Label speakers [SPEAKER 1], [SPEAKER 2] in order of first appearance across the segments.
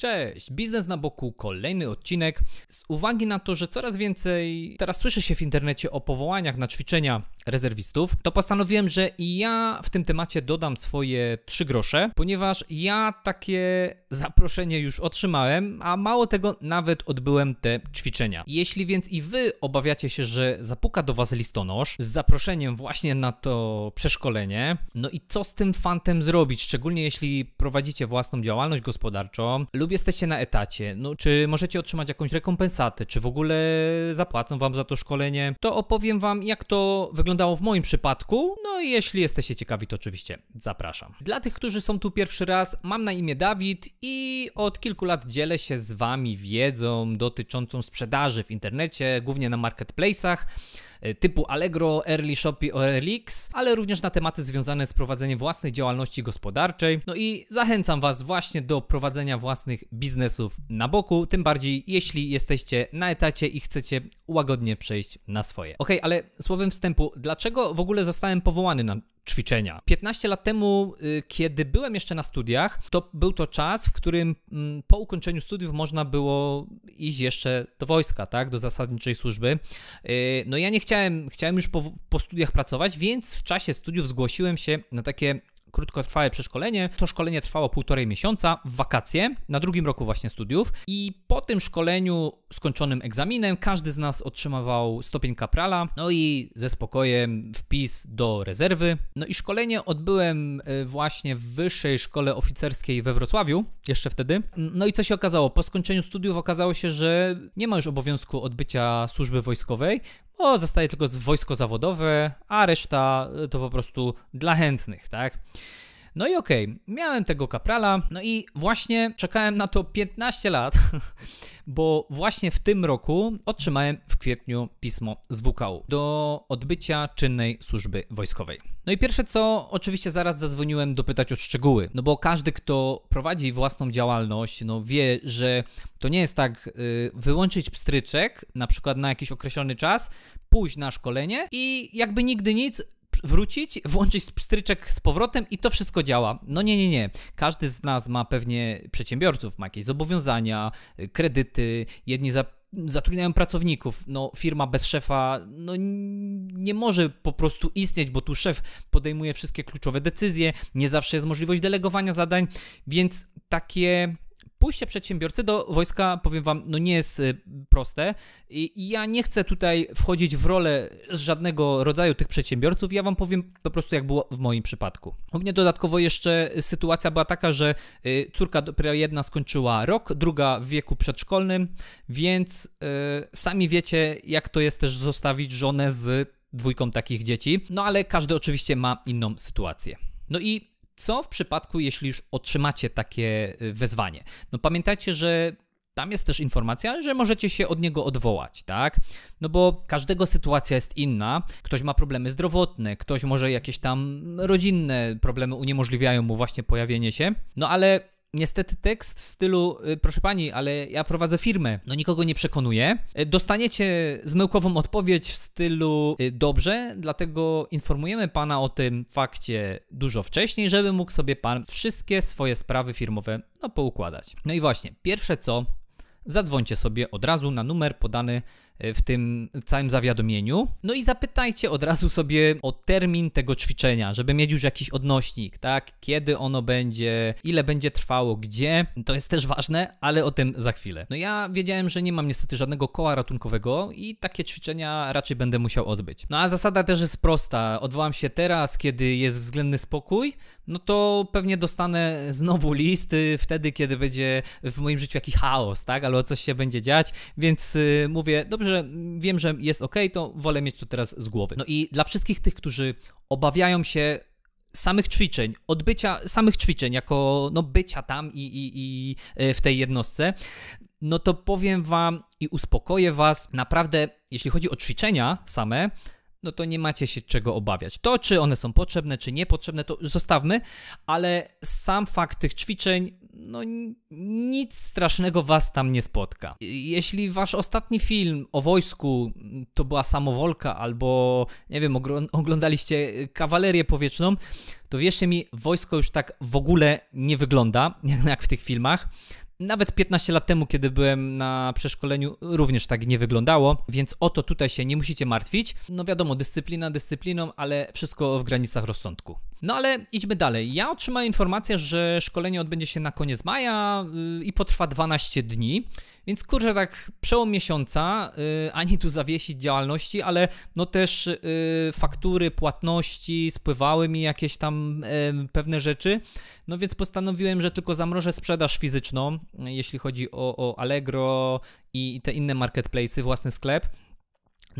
[SPEAKER 1] Cześć, biznes na boku, kolejny odcinek. Z uwagi na to, że coraz więcej teraz słyszy się w internecie o powołaniach na ćwiczenia rezerwistów, to postanowiłem, że i ja w tym temacie dodam swoje trzy grosze, ponieważ ja takie zaproszenie już otrzymałem, a mało tego, nawet odbyłem te ćwiczenia. Jeśli więc i wy obawiacie się, że zapuka do was listonosz z zaproszeniem właśnie na to przeszkolenie, no i co z tym fantem zrobić, szczególnie jeśli prowadzicie własną działalność gospodarczą lub lub jesteście na etacie, no, czy możecie otrzymać jakąś rekompensatę, czy w ogóle zapłacą wam za to szkolenie, to opowiem wam, jak to wyglądało w moim przypadku. No i jeśli jesteście ciekawi, to oczywiście zapraszam. Dla tych, którzy są tu pierwszy raz, mam na imię Dawid i od kilku lat dzielę się z wami wiedzą dotyczącą sprzedaży w internecie, głównie na marketplace'ach. E, typu Allegro, Early Shopi, OLX, ale również na tematy związane z prowadzeniem własnej działalności gospodarczej. No i zachęcam Was właśnie do prowadzenia własnych biznesów na boku, tym bardziej jeśli jesteście na etacie i chcecie łagodnie przejść na swoje. Ok, ale słowem wstępu, dlaczego w ogóle zostałem powołany na ćwiczenia. 15 lat temu, y, kiedy byłem jeszcze na studiach, to był to czas, w którym mm, po ukończeniu studiów można było iść jeszcze do wojska, tak, do zasadniczej służby. Y, no ja nie chciałem, chciałem już po, po studiach pracować, więc w czasie studiów zgłosiłem się na takie krótkotrwałe przeszkolenie. To szkolenie trwało półtorej miesiąca w wakacje, na drugim roku właśnie studiów. I po tym szkoleniu skończonym egzaminem każdy z nas otrzymywał stopień kaprala, no i ze spokojem wpis do rezerwy. No i szkolenie odbyłem e, właśnie w Wyższej Szkole Oficerskiej we Wrocławiu, jeszcze wtedy. No i co się okazało? Po skończeniu studiów okazało się, że nie ma już obowiązku odbycia służby wojskowej, bo zostaje tylko wojsko zawodowe, a reszta e, to po prostu dla chętnych, tak? No i okej, okay, miałem tego kaprala, no i właśnie czekałem na to 15 lat, bo właśnie w tym roku otrzymałem w kwietniu pismo z WKU do odbycia czynnej służby wojskowej. No i pierwsze co, oczywiście zaraz zadzwoniłem dopytać o szczegóły, no bo każdy, kto prowadzi własną działalność, no wie, że to nie jest tak y, wyłączyć pstryczek, na przykład na jakiś określony czas, pójść na szkolenie i jakby nigdy nic, wrócić, włączyć stryczek z powrotem i to wszystko działa. No nie, nie, nie. Każdy z nas ma pewnie przedsiębiorców, ma jakieś zobowiązania, kredyty, jedni za zatrudniają pracowników. No, firma bez szefa no, nie może po prostu istnieć, bo tu szef podejmuje wszystkie kluczowe decyzje, nie zawsze jest możliwość delegowania zadań, więc takie pójście przedsiębiorcy do wojska, powiem wam, no nie jest y, proste i ja nie chcę tutaj wchodzić w rolę żadnego rodzaju tych przedsiębiorców, ja wam powiem po prostu jak było w moim przypadku. U mnie dodatkowo jeszcze sytuacja była taka, że y, córka dopiero jedna skończyła rok, druga w wieku przedszkolnym, więc y, sami wiecie jak to jest też zostawić żonę z dwójką takich dzieci, no ale każdy oczywiście ma inną sytuację. No i co w przypadku, jeśli już otrzymacie takie y, wezwanie? No pamiętajcie, że tam jest też informacja, że możecie się od niego odwołać, tak? No bo każdego sytuacja jest inna. Ktoś ma problemy zdrowotne, ktoś może jakieś tam rodzinne problemy uniemożliwiają mu właśnie pojawienie się. No ale niestety tekst w stylu, y, proszę pani, ale ja prowadzę firmę, no nikogo nie przekonuje, dostaniecie zmyłkową odpowiedź w stylu, y, dobrze, dlatego informujemy pana o tym fakcie dużo wcześniej, żeby mógł sobie pan wszystkie swoje sprawy firmowe no, poukładać. No i właśnie, pierwsze co, zadzwońcie sobie od razu na numer podany E, w tym całym zawiadomieniu. No i zapytajcie od razu sobie o termin tego ćwiczenia, żeby mieć już jakiś odnośnik, tak? Kiedy ono będzie, ile będzie trwało, gdzie. To jest też ważne, ale o tym za chwilę. No ja wiedziałem, że nie mam niestety żadnego koła ratunkowego i takie ćwiczenia raczej będę musiał odbyć. No a zasada też jest prosta. Odwołam się teraz, kiedy jest względny spokój, no to pewnie dostanę znowu list y, wtedy, kiedy będzie w moim życiu jakiś chaos, tak? Albo coś się będzie dziać, więc y, mówię, dobrze, że wiem, że jest ok, to wolę mieć to teraz z głowy. No i dla wszystkich tych, którzy obawiają się samych ćwiczeń, odbycia samych ćwiczeń, jako no, bycia tam i, i, i e, w tej jednostce, no to powiem Wam i uspokoję Was, naprawdę, jeśli chodzi o ćwiczenia same, no to nie macie się czego obawiać. To, czy one są potrzebne, czy niepotrzebne, to zostawmy, ale sam fakt tych ćwiczeń no nic strasznego was tam nie spotka. Jeśli wasz ostatni film o wojsku to była samowolka albo, nie wiem, oglądaliście e, kawalerię powietrzną, to wierzcie mi, wojsko już tak w ogóle nie wygląda, jak w tych filmach. Nawet 15 lat temu, kiedy byłem na przeszkoleniu, również tak nie wyglądało, więc o to tutaj się nie musicie martwić. No wiadomo, dyscyplina dyscypliną, ale wszystko w granicach rozsądku. No ale idźmy dalej. Ja otrzymałem informację, że szkolenie odbędzie się na koniec maja y, i potrwa 12 dni, więc kurczę, tak przełom miesiąca, yy, ani tu zawiesić działalności, ale no też yy, faktury, płatności, spływały mi jakieś tam y, pewne rzeczy, no więc postanowiłem, że tylko zamrożę sprzedaż fizyczną, y, jeśli chodzi o, o Allegro i, i te inne marketplace'y, własny sklep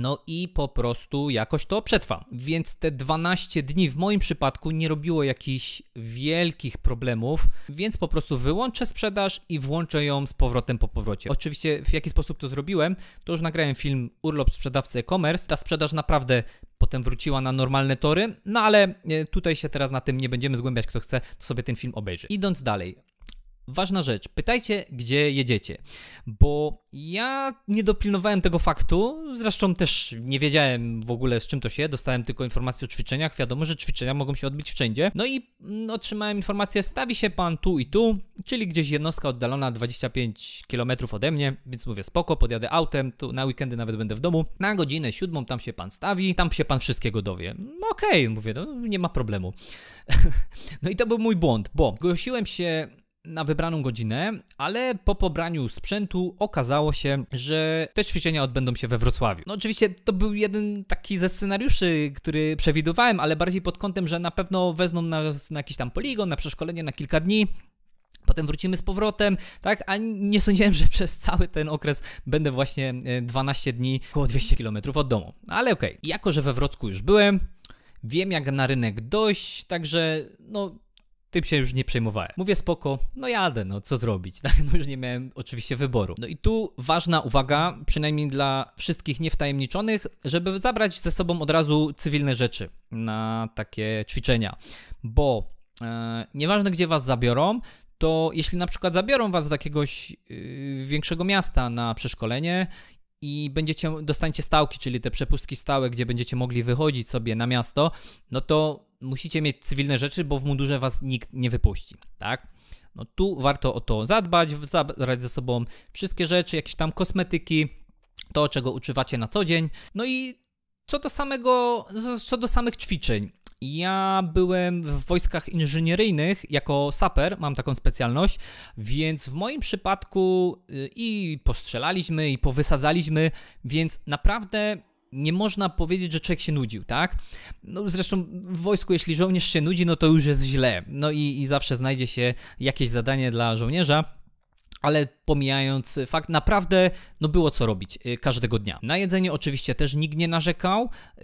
[SPEAKER 1] no i po prostu jakoś to przetrwam. Więc te 12 dni w moim przypadku nie robiło jakichś wielkich problemów, więc po prostu wyłączę sprzedaż i włączę ją z powrotem po powrocie. Oczywiście w jaki sposób to zrobiłem, to już nagrałem film Urlop sprzedawcy e-commerce. Ta sprzedaż naprawdę potem wróciła na normalne tory, no ale e, tutaj się teraz na tym nie będziemy zgłębiać, kto chce, to sobie ten film obejrzy. Idąc dalej, ważna rzecz, pytajcie, gdzie jedziecie, bo ja nie dopilnowałem tego faktu, zresztą też nie wiedziałem w ogóle z czym to się, dostałem tylko informację o ćwiczeniach, wiadomo, że ćwiczenia mogą się odbyć wszędzie, no i mm, otrzymałem informację, stawi się pan tu i tu, czyli gdzieś jednostka oddalona 25 km ode mnie, więc mówię spoko, podjadę autem, tu na weekendy nawet będę w domu, na godzinę siódmą tam się pan stawi, tam się pan wszystkiego dowie. No okej, okay, mówię, no nie ma problemu. no i to był mój błąd, bo zgłosiłem się na wybraną godzinę, ale po pobraniu sprzętu okazało się, że te ćwiczenia odbędą się we Wrocławiu. No oczywiście to był jeden taki ze scenariuszy, który przewidywałem, ale bardziej pod kątem, że na pewno wezmą nas na jakiś tam poligon, na przeszkolenie na kilka dni, potem wrócimy z powrotem, tak? A nie sądziłem, że przez cały ten okres będę właśnie 12 e, dni, około 200 km od domu. No, ale okej, okay. jako że we Wrocku już byłem, wiem jak na rynek dojść, także no tym się już nie przejmowałem. Mówię spoko, no jadę, no co zrobić? Tak? No już nie miałem oczywiście wyboru. No i tu ważna uwaga, przynajmniej dla wszystkich niewtajemniczonych, żeby zabrać ze sobą od razu cywilne rzeczy na takie ćwiczenia, bo e, nieważne gdzie was zabiorą, to jeśli na przykład zabiorą was do jakiegoś y, większego miasta na przeszkolenie i będziecie, dostaniecie stałki, czyli te przepustki stałe, gdzie będziecie mogli wychodzić sobie na miasto, no to musicie mieć cywilne rzeczy, bo w mundurze was nikt nie wypuści, tak? No tu warto o to zadbać, zabrać ze sobą wszystkie rzeczy, jakieś tam kosmetyki, to czego używacie na co dzień. No i co do samego, co do samych ćwiczeń. Ja byłem w wojskach inżynieryjnych jako saper, mam taką specjalność, więc w moim przypadku y, i postrzelaliśmy, i powysadzaliśmy, więc naprawdę nie można powiedzieć, że człowiek się nudził, tak? No zresztą w wojsku, jeśli żołnierz się nudzi, no to już jest źle. No i, i zawsze znajdzie się jakieś zadanie dla żołnierza. Ale pomijając fakt, naprawdę no było co robić y, każdego dnia. Na jedzenie oczywiście też nikt nie narzekał, y,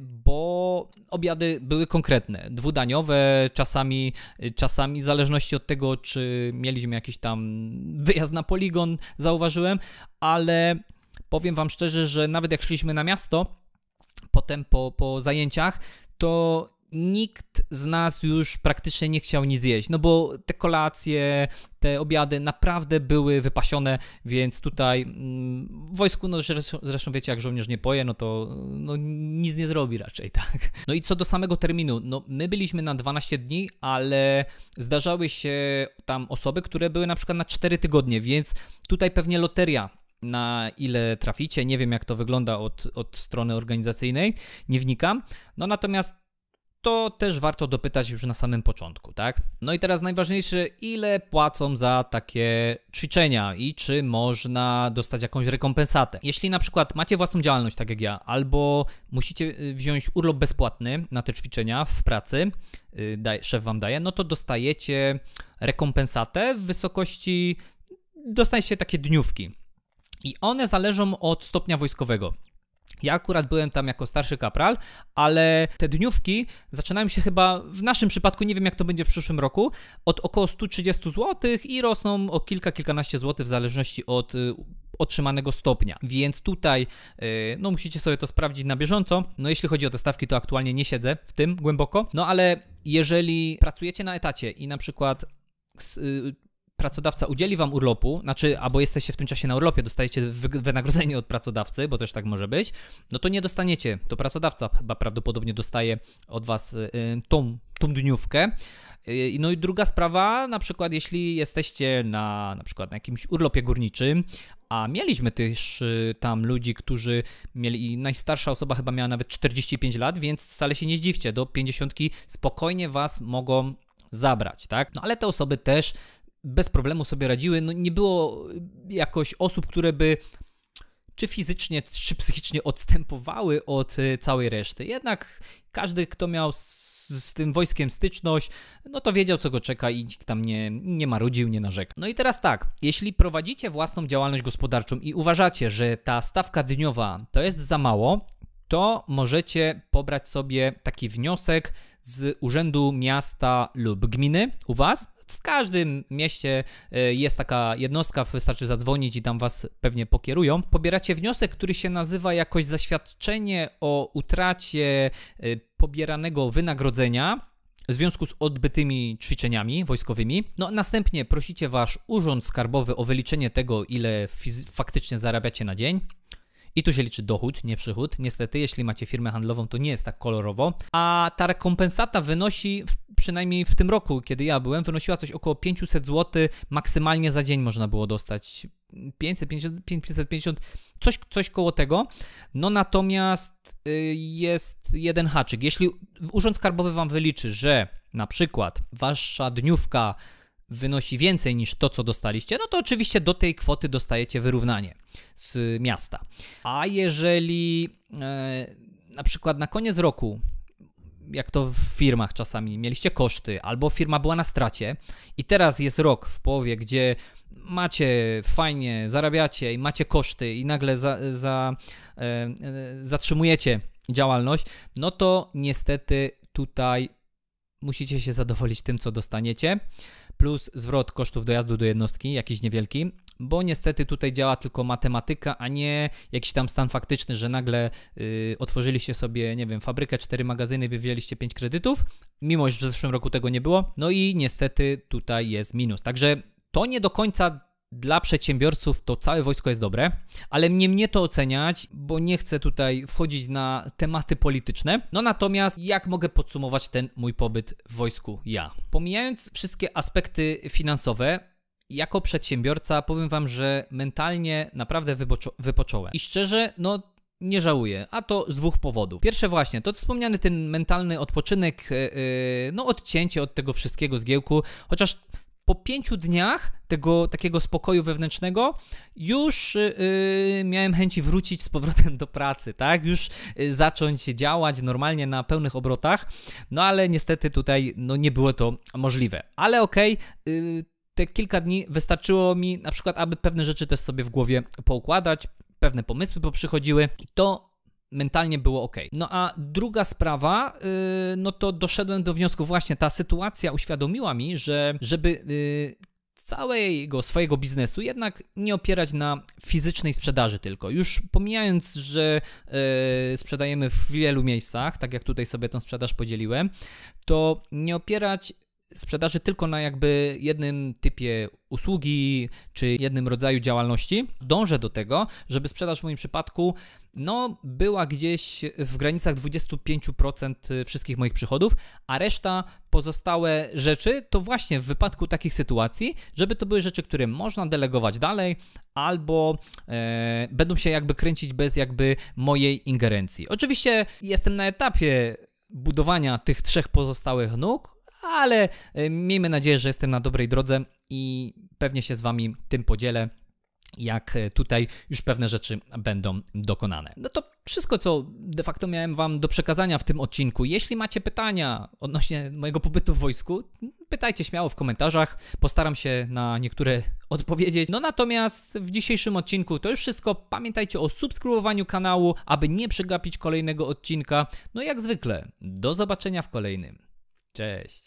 [SPEAKER 1] bo obiady były konkretne, dwudaniowe, czasami, y, czasami w zależności od tego, czy mieliśmy jakiś tam wyjazd na poligon, zauważyłem, ale powiem Wam szczerze, że nawet jak szliśmy na miasto, potem po, po zajęciach, to nikt z nas już praktycznie nie chciał nic jeść, no bo te kolacje, te obiady naprawdę były wypasione, więc tutaj mm, w wojsku, no zresztą, zresztą wiecie, jak żołnierz nie poje, no to no, nic nie zrobi raczej, tak. No i co do samego terminu, no my byliśmy na 12 dni, ale zdarzały się tam osoby, które były na przykład na 4 tygodnie, więc tutaj pewnie loteria na ile traficie. Nie wiem, jak to wygląda od, od strony organizacyjnej, nie wnikam. No natomiast to też warto dopytać już na samym początku, tak? No i teraz najważniejsze, ile płacą za takie ćwiczenia i czy można dostać jakąś rekompensatę. Jeśli na przykład macie własną działalność, tak jak ja, albo musicie y, wziąć urlop bezpłatny na te ćwiczenia w pracy, y, daj, szef wam daje, no to dostajecie rekompensatę w wysokości, dostajecie takie dniówki. I one zależą od stopnia wojskowego. Ja akurat byłem tam jako starszy kapral, ale te dniówki zaczynają się chyba w naszym przypadku, nie wiem jak to będzie w przyszłym roku, od około 130 zł i rosną o kilka, kilkanaście złotych w zależności od y, otrzymanego stopnia. Więc tutaj y, no musicie sobie to sprawdzić na bieżąco. No jeśli chodzi o te stawki, to aktualnie nie siedzę w tym głęboko. No ale jeżeli pracujecie na etacie i na przykład y, pracodawca udzieli wam urlopu, znaczy albo jesteście w tym czasie na urlopie, dostajecie wynagrodzenie od pracodawcy, bo też tak może być, no to nie dostaniecie. To pracodawca chyba prawdopodobnie dostaje od was y, tą, tą dniówkę. Y, no i druga sprawa, na przykład jeśli jesteście na, na przykład na jakimś urlopie górniczym, a mieliśmy też y, tam ludzi, którzy mieli, i najstarsza osoba chyba miała nawet 45 lat, więc wcale się nie zdziwcie, do 50 spokojnie was mogą zabrać, tak? No ale te osoby też bez problemu sobie radziły. No, nie było jakoś osób, które by czy fizycznie, czy psychicznie odstępowały od e, całej reszty. Jednak każdy, kto miał z, z, tym wojskiem styczność, no to wiedział, co go czeka i nikt tam nie, nie marudził, nie narzeka. No i teraz tak, jeśli prowadzicie własną działalność gospodarczą i uważacie, że ta stawka dniowa to jest za mało, to możecie pobrać sobie taki wniosek z Urzędu Miasta lub Gminy u Was w każdym mieście e, jest taka jednostka, wystarczy zadzwonić i tam was pewnie pokierują. Pobieracie wniosek, który się nazywa jakoś zaświadczenie o utracie e, pobieranego wynagrodzenia w związku z odbytymi ćwiczeniami wojskowymi. No, następnie prosicie wasz urząd skarbowy o wyliczenie tego, ile faktycznie zarabiacie na dzień. I tu się liczy dochód, nie przychód. Niestety, jeśli macie firmę handlową, to nie jest tak kolorowo. A ta rekompensata wynosi, przynajmniej w tym roku, kiedy ja byłem, wynosiła coś około 500 zł maksymalnie za dzień można było dostać. 500, 550 coś, coś koło tego. No natomiast y, jest jeden haczyk. Jeśli Urząd Skarbowy Wam wyliczy, że na przykład wasza dniówka wynosi więcej niż to, co dostaliście, no to oczywiście do tej kwoty dostajecie wyrównanie z miasta. A jeżeli e, na przykład na koniec roku jak to w firmach czasami, mieliście koszty, albo firma była na stracie i teraz jest rok w połowie, gdzie macie fajnie, zarabiacie i macie koszty i nagle za, za, e, e, zatrzymujecie działalność, no to niestety tutaj musicie się zadowolić tym, co dostaniecie plus zwrot kosztów dojazdu do jednostki, jakiś niewielki, bo niestety tutaj działa tylko matematyka, a nie jakiś tam stan faktyczny, że nagle yy, otworzyliście sobie, nie wiem, fabrykę, cztery magazyny, wzięliście pięć kredytów, mimo że w zeszłym roku tego nie było. No i niestety tutaj jest minus. Także to nie do końca dla przedsiębiorców to całe wojsko jest dobre, ale nie mnie to oceniać, bo nie chcę tutaj wchodzić na tematy polityczne. No natomiast jak mogę podsumować ten mój pobyt w wojsku ja? Pomijając wszystkie aspekty finansowe, jako przedsiębiorca powiem wam, że mentalnie naprawdę wypocząłem. I szczerze, no nie żałuję, a to z dwóch powodów. Pierwsze właśnie, to wspomniany ten mentalny odpoczynek, yy, no odcięcie od tego wszystkiego zgiełku, chociaż po pięciu dniach tego takiego spokoju wewnętrznego już yy, miałem chęci wrócić z powrotem do pracy, tak? Już yy, zacząć działać normalnie na pełnych obrotach, no ale niestety tutaj no, nie było to możliwe. Ale okej, okay, yy, te kilka dni wystarczyło mi na przykład, aby pewne rzeczy też sobie w głowie poukładać, pewne pomysły poprzychodziły i to mentalnie było ok. No a druga sprawa, yy, no to doszedłem do wniosku, właśnie ta sytuacja uświadomiła mi, że żeby yy, całego swojego biznesu jednak nie opierać na fizycznej sprzedaży tylko. Już pomijając, że yy, sprzedajemy w wielu miejscach, tak jak tutaj sobie tą sprzedaż podzieliłem, to nie opierać sprzedaży tylko na jakby jednym typie usługi czy jednym rodzaju działalności. Dążę do tego, żeby sprzedaż w moim przypadku no, była gdzieś w granicach 25% wszystkich moich przychodów, a reszta pozostałe rzeczy to właśnie w wypadku takich sytuacji, żeby to były rzeczy, które można delegować dalej albo e, będą się jakby kręcić bez jakby mojej ingerencji. Oczywiście jestem na etapie budowania tych trzech pozostałych nóg, ale y, miejmy nadzieję, że jestem na dobrej drodze i pewnie się z Wami tym podzielę jak y, tutaj już pewne rzeczy będą dokonane. No to wszystko, co de facto miałem Wam do przekazania w tym odcinku. Jeśli macie pytania odnośnie mojego pobytu w wojsku, pytajcie śmiało w komentarzach, postaram się na niektóre odpowiedzieć. No natomiast w dzisiejszym odcinku to już wszystko. Pamiętajcie o subskrybowaniu kanału, aby nie przegapić kolejnego odcinka. No jak zwykle, do zobaczenia w kolejnym. Cześć!